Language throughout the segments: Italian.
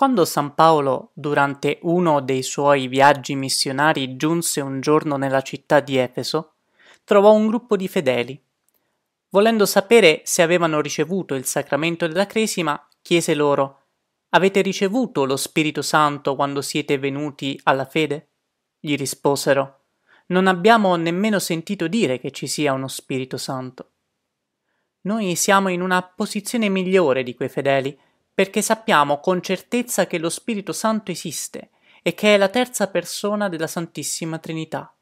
Quando San Paolo, durante uno dei suoi viaggi missionari, giunse un giorno nella città di Efeso, trovò un gruppo di fedeli. Volendo sapere se avevano ricevuto il sacramento della cresima, chiese loro Avete ricevuto lo Spirito Santo quando siete venuti alla fede? Gli risposero Non abbiamo nemmeno sentito dire che ci sia uno Spirito Santo. Noi siamo in una posizione migliore di quei fedeli, perché sappiamo con certezza che lo Spirito Santo esiste e che è la terza persona della Santissima Trinità.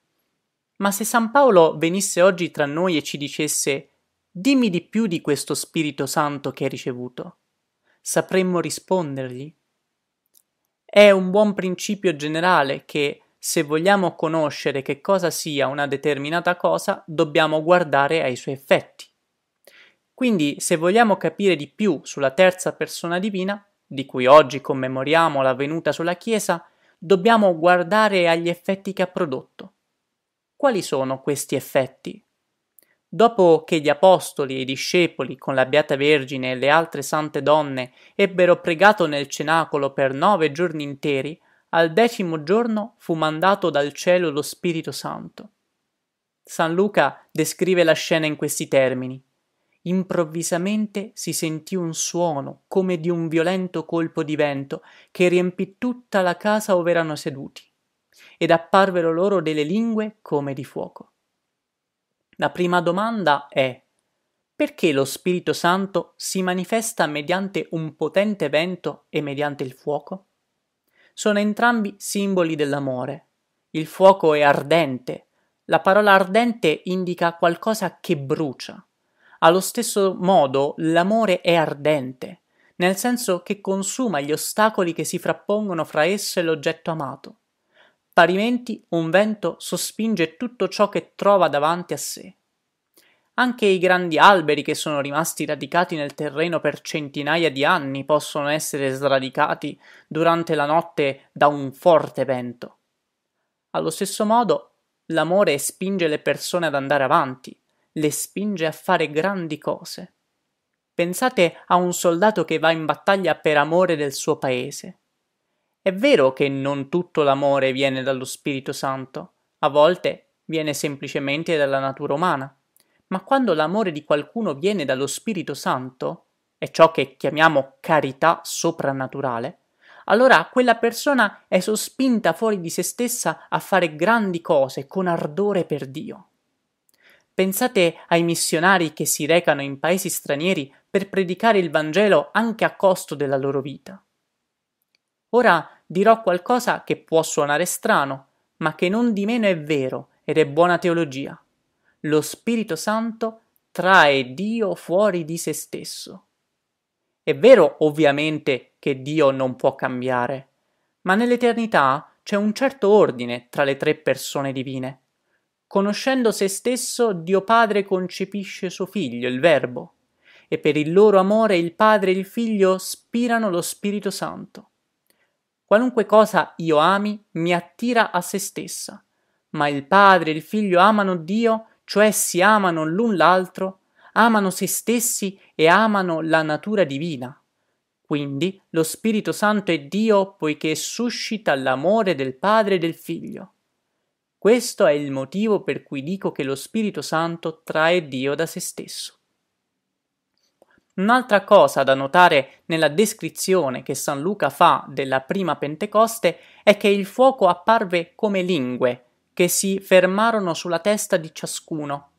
Ma se San Paolo venisse oggi tra noi e ci dicesse dimmi di più di questo Spirito Santo che hai ricevuto, sapremmo rispondergli? È un buon principio generale che, se vogliamo conoscere che cosa sia una determinata cosa, dobbiamo guardare ai suoi effetti. Quindi, se vogliamo capire di più sulla terza persona divina, di cui oggi commemoriamo la venuta sulla Chiesa, dobbiamo guardare agli effetti che ha prodotto. Quali sono questi effetti? Dopo che gli apostoli e i discepoli, con la Beata Vergine e le altre sante donne, ebbero pregato nel cenacolo per nove giorni interi, al decimo giorno fu mandato dal cielo lo Spirito Santo. San Luca descrive la scena in questi termini improvvisamente si sentì un suono come di un violento colpo di vento che riempì tutta la casa ov'erano seduti, ed apparvero loro delle lingue come di fuoco. La prima domanda è perché lo Spirito Santo si manifesta mediante un potente vento e mediante il fuoco? Sono entrambi simboli dell'amore. Il fuoco è ardente. La parola ardente indica qualcosa che brucia. Allo stesso modo l'amore è ardente, nel senso che consuma gli ostacoli che si frappongono fra esso e l'oggetto amato. Parimenti un vento sospinge tutto ciò che trova davanti a sé. Anche i grandi alberi che sono rimasti radicati nel terreno per centinaia di anni possono essere sradicati durante la notte da un forte vento. Allo stesso modo, l'amore spinge le persone ad andare avanti, le spinge a fare grandi cose. Pensate a un soldato che va in battaglia per amore del suo paese. È vero che non tutto l'amore viene dallo Spirito Santo, a volte viene semplicemente dalla natura umana, ma quando l'amore di qualcuno viene dallo Spirito Santo, è ciò che chiamiamo carità soprannaturale, allora quella persona è sospinta fuori di se stessa a fare grandi cose con ardore per Dio. Pensate ai missionari che si recano in paesi stranieri per predicare il Vangelo anche a costo della loro vita. Ora dirò qualcosa che può suonare strano, ma che non di meno è vero ed è buona teologia. Lo Spirito Santo trae Dio fuori di se stesso. È vero, ovviamente, che Dio non può cambiare, ma nell'eternità c'è un certo ordine tra le tre persone divine Conoscendo se stesso, Dio Padre concepisce suo Figlio, il Verbo, e per il loro amore il Padre e il Figlio spirano lo Spirito Santo. Qualunque cosa io ami mi attira a se stessa, ma il Padre e il Figlio amano Dio, cioè si amano l'un l'altro, amano se stessi e amano la natura divina. Quindi lo Spirito Santo è Dio poiché suscita l'amore del Padre e del Figlio. Questo è il motivo per cui dico che lo Spirito Santo trae Dio da se stesso. Un'altra cosa da notare nella descrizione che San Luca fa della prima Pentecoste è che il fuoco apparve come lingue che si fermarono sulla testa di ciascuno.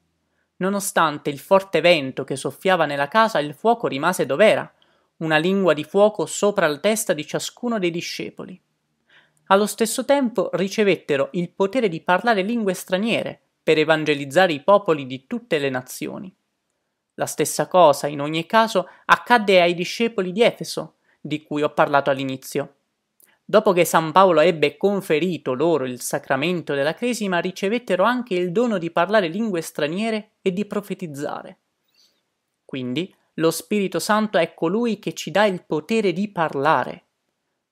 Nonostante il forte vento che soffiava nella casa, il fuoco rimase dov'era, una lingua di fuoco sopra la testa di ciascuno dei discepoli allo stesso tempo ricevettero il potere di parlare lingue straniere per evangelizzare i popoli di tutte le nazioni. La stessa cosa, in ogni caso, accadde ai discepoli di Efeso, di cui ho parlato all'inizio. Dopo che San Paolo ebbe conferito loro il sacramento della cresima, ricevettero anche il dono di parlare lingue straniere e di profetizzare. Quindi, lo Spirito Santo è colui che ci dà il potere di parlare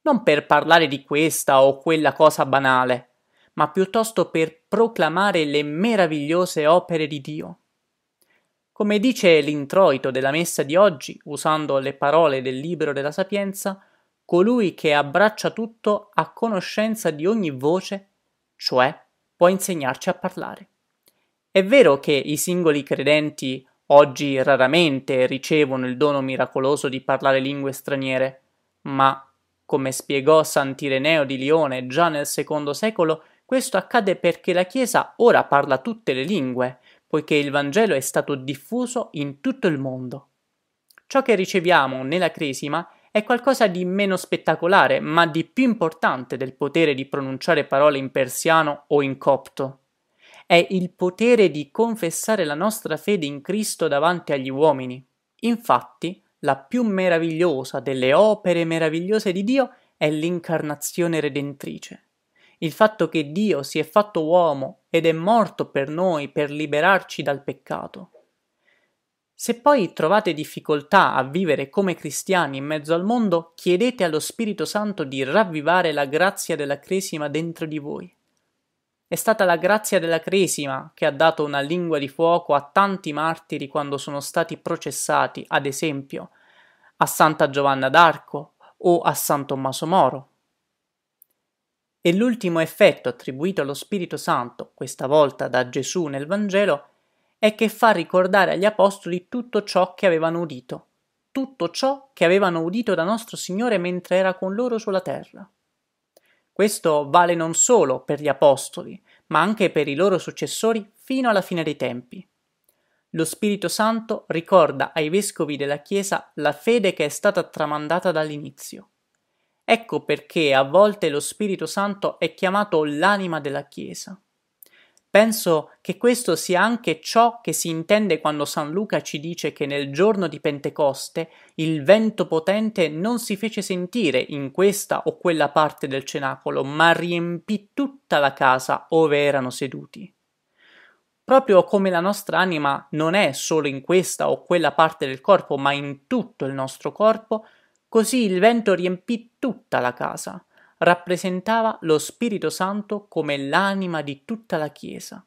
non per parlare di questa o quella cosa banale, ma piuttosto per proclamare le meravigliose opere di Dio. Come dice l'introito della messa di oggi, usando le parole del libro della sapienza, colui che abbraccia tutto ha conoscenza di ogni voce, cioè può insegnarci a parlare. È vero che i singoli credenti oggi raramente ricevono il dono miracoloso di parlare lingue straniere, ma come spiegò Sant'Ireneo di Lione già nel secondo secolo, questo accade perché la Chiesa ora parla tutte le lingue, poiché il Vangelo è stato diffuso in tutto il mondo. Ciò che riceviamo nella Cresima è qualcosa di meno spettacolare, ma di più importante del potere di pronunciare parole in persiano o in copto. È il potere di confessare la nostra fede in Cristo davanti agli uomini. Infatti, la più meravigliosa delle opere meravigliose di Dio è l'incarnazione redentrice. Il fatto che Dio si è fatto uomo ed è morto per noi per liberarci dal peccato. Se poi trovate difficoltà a vivere come cristiani in mezzo al mondo, chiedete allo Spirito Santo di ravvivare la grazia della cresima dentro di voi. È stata la grazia della Cresima che ha dato una lingua di fuoco a tanti martiri quando sono stati processati, ad esempio, a Santa Giovanna d'Arco o a San Tommaso Moro. E l'ultimo effetto attribuito allo Spirito Santo, questa volta da Gesù nel Vangelo, è che fa ricordare agli Apostoli tutto ciò che avevano udito, tutto ciò che avevano udito da nostro Signore mentre era con loro sulla terra. Questo vale non solo per gli apostoli, ma anche per i loro successori fino alla fine dei tempi. Lo Spirito Santo ricorda ai vescovi della Chiesa la fede che è stata tramandata dall'inizio. Ecco perché a volte lo Spirito Santo è chiamato l'anima della Chiesa. Penso che questo sia anche ciò che si intende quando San Luca ci dice che nel giorno di Pentecoste il vento potente non si fece sentire in questa o quella parte del cenacolo, ma riempì tutta la casa ove erano seduti. Proprio come la nostra anima non è solo in questa o quella parte del corpo, ma in tutto il nostro corpo, così il vento riempì tutta la casa rappresentava lo Spirito Santo come l'anima di tutta la Chiesa.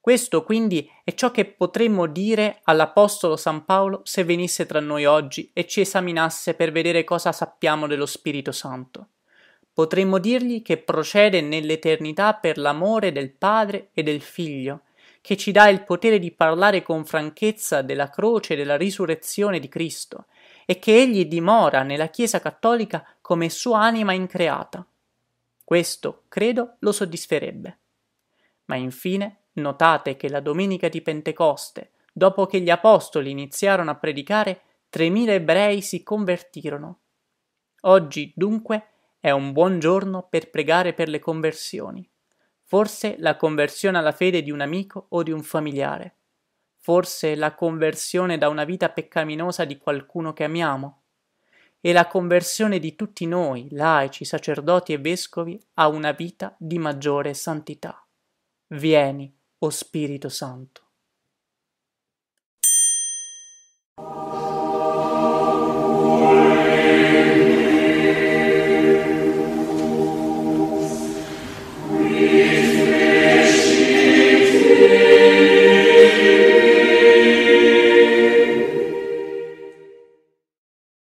Questo quindi è ciò che potremmo dire all'Apostolo San Paolo se venisse tra noi oggi e ci esaminasse per vedere cosa sappiamo dello Spirito Santo. Potremmo dirgli che procede nell'eternità per l'amore del Padre e del Figlio, che ci dà il potere di parlare con franchezza della croce e della risurrezione di Cristo, e che egli dimora nella Chiesa cattolica come sua anima increata. Questo, credo, lo soddisferebbe. Ma infine, notate che la domenica di Pentecoste, dopo che gli apostoli iniziarono a predicare, 3.000 ebrei si convertirono. Oggi, dunque, è un buon giorno per pregare per le conversioni. Forse la conversione alla fede di un amico o di un familiare. Forse la conversione da una vita peccaminosa di qualcuno che amiamo e la conversione di tutti noi, laici, sacerdoti e vescovi, a una vita di maggiore santità. Vieni, o oh Spirito Santo.